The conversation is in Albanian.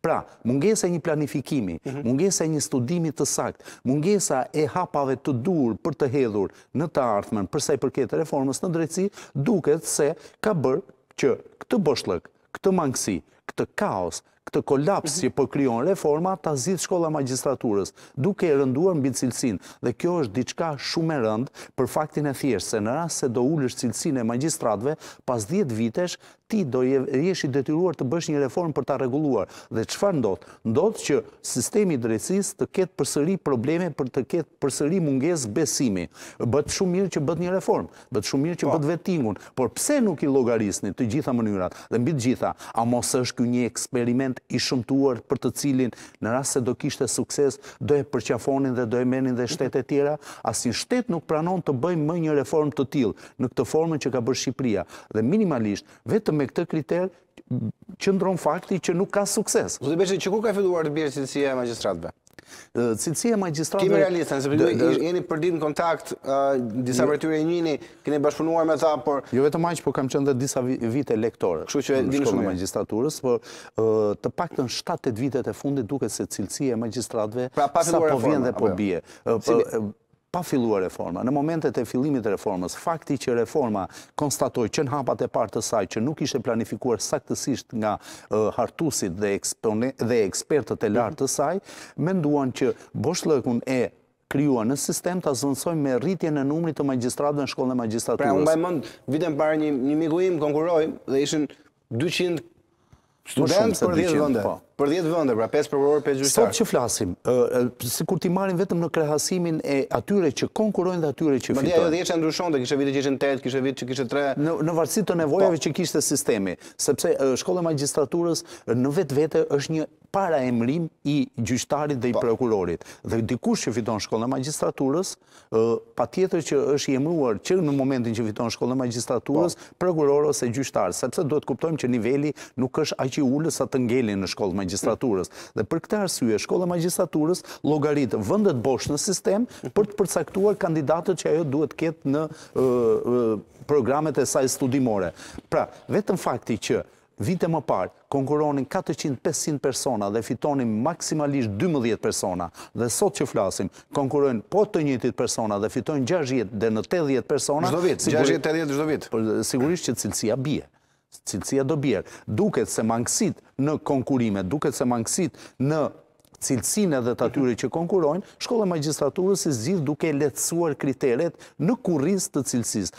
Pra, mungesa e një planifikimi, mhm. mungesa e një studimi të sakt, mungesa e hapave të dur për të hedhur në të artmen, përsa i përket reformës në drejtësi, duket se ka bërë që këtë bëshlëk, këtë mangësi, këtë kaos, këtë kolaps mhm. që përkryon po reforma të zidë shkolla magistraturës, duke e rënduar në bitë cilësin, dhe kjo është diçka shumë e rëndë për faktin e thjeshtë, se në rrasë se do ullësht cilësin e magistratve, pas 10 vitesh, ti do jehi i detyruar të bësh një reform për ta rregulluar dhe çfarë ndodht? Ndodh që sistemi i drejtësisë të ketë përsëri probleme për të ketë përsëri mungesë besimi. Bëhet shumë mirë që bëth një reform, bëhet shumë mirë që po. bëth vetingun, por pse nuk i llogarisni të gjitha mënyrat? Dhe mbi të gjitha, a mos është ky një eksperiment i shumëtuar për të cilin në rast se do kishte sukses, do e përqafonin dhe do e menin dhe shtete e tjera, as shtet nuk pranon të bëjë më një reform të tillë në këtë formë që ka bërë Shqipëria dhe minimalisht vetëm me këtë kriter ndronë fakti që nuk ka sukses. Zotë Beshe, që ku ka filluar të bjerë cilësia e magistratëve? Cilësia e magistratëve... Kime realista, nëse për jeni për në kontakt, disa vërtyre jo. e njini, kene bashkëpunuar me ta, por... Jo vetë maqë, por kam qënë dhe disa vite lektore. Kështu që e shumë e magistraturës, por të pak të në 7-8 vitet e fundit duke se cilësia e magistratëve pra, sa po vjen dhe po jo? bje pa filluar reforma, në momentet e fillimit e reformës, fakti që reforma konstatoj që në hapat e partë të saj, që nuk ishte planifikuar saktësisht nga hartusit dhe ekspertët e mhm. lartë të saj, me nduan që bështë e kryua në sistem të azënsoj me rritje në numri të magistratën në shkollën e pra, magistraturës. Pra, e mba e vitën parë një miguim, konkurojmë, dhe ishin 200 studentë për dhirë dëndërë. Për 10 vënde, pra 5 përvorë, 5 gjyqtarë. Sot që flasim, si kur ti marim vetëm në krehasimin e atyre që konkurojnë dhe atyre që fitojnë. Më dhja e 10 që ndryshon dhe kishe vitë që ishe 8, kishe vitë që kishe 3. Në varsit të nevojave po. që kishte sistemi, sepse shkollë e magistraturës në vetë vete është një para emrim i gjyqtarit dhe i po. prokurorit. Dhe dikush që fiton shkollë e magistraturës, pa tjetër që është i emruar që në momentin që fiton shkollë e magistraturës, prokurorës po. e gjyqtarës, sepse duhet kuptojmë që niveli nuk është aqi ullës atë ngeli në shkollë e magistraturës magistraturës. Dhe për këtë arsye, shkolla magistraturës logaritë vëndet bosh në sistem për të përcaktuar kandidatët që ajo duhet ketë në programet e saj studimore. Pra, vetëm fakti që vite më parë konkuronin 400-500 persona dhe fitonin maksimalisht 12 persona dhe sot që flasim konkuronin po të njëtit persona dhe fitonin 60 dhe në 80 persona vit, 60-80 gjdo vit sigurisht që cilësia bje cilësia do bjerë, duket se mangësit në konkurimet, duket se mangësit në cilësine dhe të atyre që konkurojnë, shkolla magistraturës e zidë duke letësuar kriteret në kurris të cilësis.